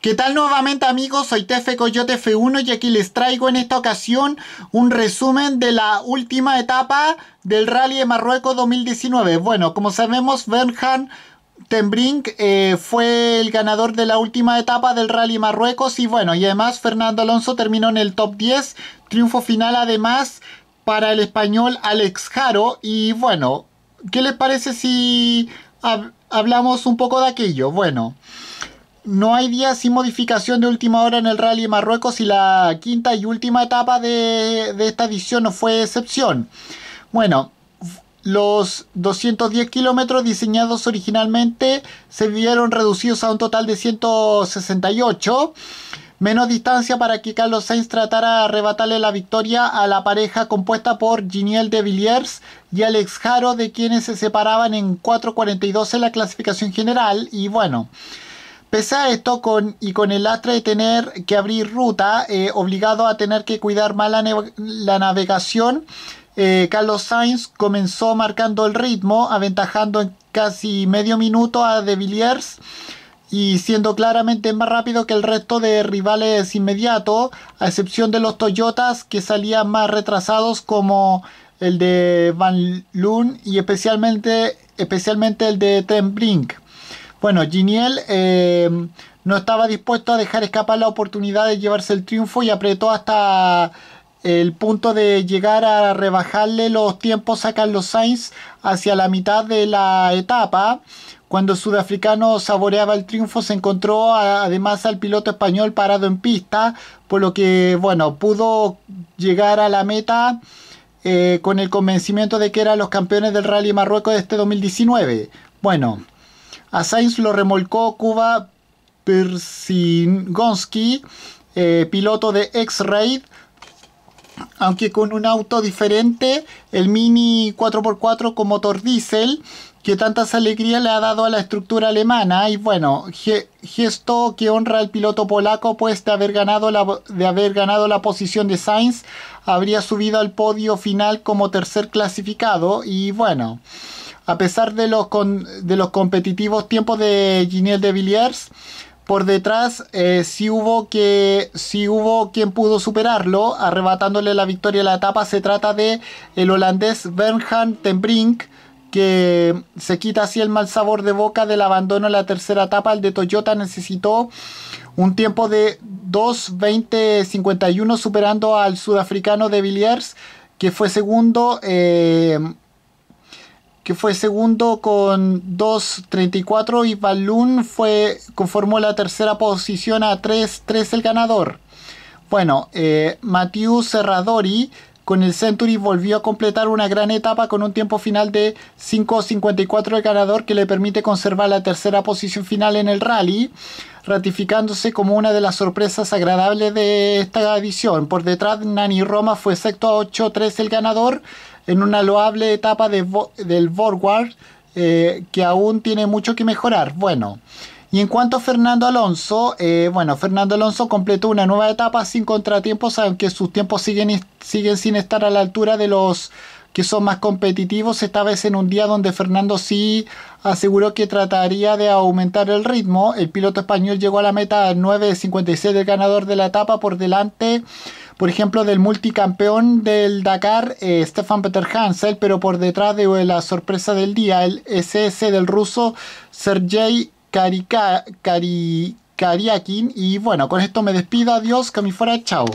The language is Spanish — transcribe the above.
¿Qué tal nuevamente amigos? Soy Tefe Coyote F1 y aquí les traigo en esta ocasión un resumen de la última etapa del Rally de Marruecos 2019. Bueno, como sabemos, Bernhard Tembrink eh, fue el ganador de la última etapa del Rally Marruecos y bueno, y además Fernando Alonso terminó en el top 10, triunfo final además para el español Alex Jaro y bueno, ¿qué les parece si hablamos un poco de aquello? Bueno no hay día sin modificación de última hora en el Rally Marruecos y la quinta y última etapa de, esta edición no fue excepción. Bueno, los 210 kilómetros diseñados originalmente se vieron reducidos a un total de 168. Menos distancia para que Carlos Sainz tratara de arrebatarle la victoria a la pareja compuesta por Giniel de Villiers y Alex Jaro, de quienes se separaban en 4.42 en la clasificación general. Y bueno, Pese a esto, con, y con el lastre de tener que abrir ruta, eh, obligado a tener que cuidar más la, navegación, eh, Carlos Sainz comenzó marcando el ritmo, aventajando en casi medio minuto a De Villiers y siendo claramente más rápido que el resto de rivales inmediatos, a excepción de los Toyotas que salían más retrasados como el de Van Loon y especialmente, especialmente el de Trent bueno, Giniel eh, no estaba dispuesto a dejar escapar la oportunidad de llevarse el triunfo y apretó hasta el punto de llegar a rebajarle los tiempos a Carlos Sainz hacia la mitad de la etapa. Cuando el sudafricano saboreaba el triunfo se encontró además al piloto español parado en pista, por lo que bueno, pudo llegar a la meta eh, con el convencimiento de que eran los campeones del Rally Marruecos de este 2019. Bueno, a Sainz lo remolcó Cuba Persingonski, eh, piloto de X-Raid. Aunque con un auto diferente, el Mini 4x4 con motor diésel, que tantas alegrías le ha dado a la estructura alemana. Y bueno, gesto que honra al piloto polaco, pues de haber, ganado la, de haber ganado la posición de Sainz, habría subido al podio final como tercer clasificado. Y bueno a pesar de los, de los competitivos tiempos de Giniel de Villiers, por detrás eh, sí si hubo que hubo quien pudo superarlo arrebatándole la victoria a la etapa se trata de el holandés Bernhard ten que se quita así el mal sabor de boca del abandono en la tercera etapa el de Toyota necesitó un tiempo de 2.20.51 superando al sudafricano de Villiers que fue segundo eh, que fue segundo con 2.34 y Balloon fue, conformó la tercera posición a 3.3 el ganador. Bueno, eh, Serradori con el Century volvió a completar una gran etapa con un tiempo final de 5.54 el ganador que le permite conservar la tercera posición final en el rally, ratificándose como una de las sorpresas agradables de esta edición. Por detrás, Nani Roma fue sexto a 8.3 el ganador, en una loable etapa del forward eh, que aún tiene mucho que mejorar. Bueno. Y en cuanto a Fernando Alonso, eh, bueno, Fernando Alonso completó una nueva etapa sin contratiempos, aunque sus tiempos siguen, siguen sin estar a la altura de los que son más competitivos, esta vez en un día donde Fernando sí aseguró que trataría de aumentar el ritmo. El piloto español llegó a la meta 9.56 del ganador de la etapa por delante por ejemplo, del multicampeón del Dakar, eh, Stefan Peter Hansel, pero por detrás de eh, la sorpresa del día, el SS del ruso Sergei Karika, Kariakin. Y bueno, con esto me despido, adiós, que me fuera, chao.